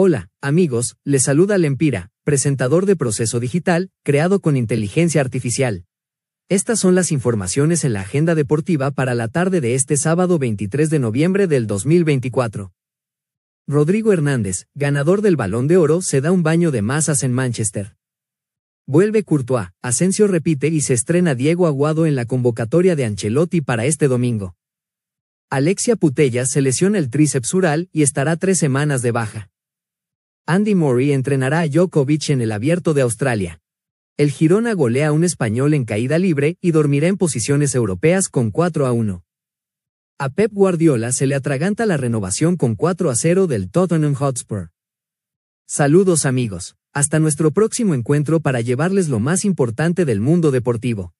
Hola, amigos, les saluda Lempira, presentador de Proceso Digital, creado con inteligencia artificial. Estas son las informaciones en la agenda deportiva para la tarde de este sábado 23 de noviembre del 2024. Rodrigo Hernández, ganador del Balón de Oro, se da un baño de masas en Manchester. Vuelve Courtois, Asensio repite y se estrena Diego Aguado en la convocatoria de Ancelotti para este domingo. Alexia Putella se lesiona el tríceps y estará tres semanas de baja. Andy Murray entrenará a Djokovic en el Abierto de Australia. El Girona golea a un español en caída libre y dormirá en posiciones europeas con 4 a 1. A Pep Guardiola se le atraganta la renovación con 4 a 0 del Tottenham Hotspur. Saludos amigos, hasta nuestro próximo encuentro para llevarles lo más importante del mundo deportivo.